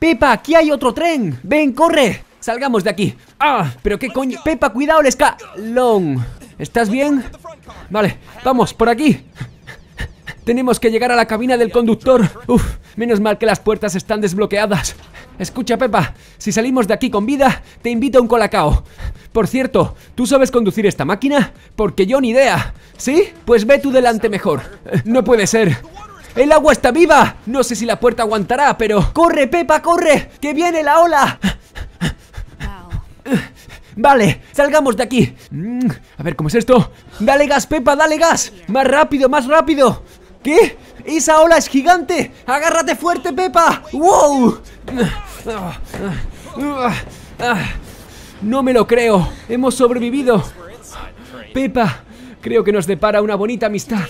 Pepa, aquí hay otro tren. Ven, corre. Salgamos de aquí. Ah, pero qué coño. Pepa, cuidado, el escalón. ¿Estás bien? Vale, vamos, por aquí. Tenemos que llegar a la cabina del conductor. Uf, menos mal que las puertas están desbloqueadas. Escucha, Pepa, si salimos de aquí con vida, te invito a un colacao. Por cierto, ¿tú sabes conducir esta máquina? Porque yo ni idea. ¿Sí? Pues ve tú delante mejor. No puede ser. ¡El agua está viva! No sé si la puerta aguantará, pero... ¡Corre, Pepa, corre! ¡Que viene la ola! Vale, salgamos de aquí mm, A ver, ¿cómo es esto? ¡Dale gas, Pepa, dale gas! ¡Más rápido, más rápido! ¿Qué? ¡Esa ola es gigante! ¡Agárrate fuerte, Pepa! ¡Wow! No me lo creo Hemos sobrevivido Pepa, creo que nos depara una bonita amistad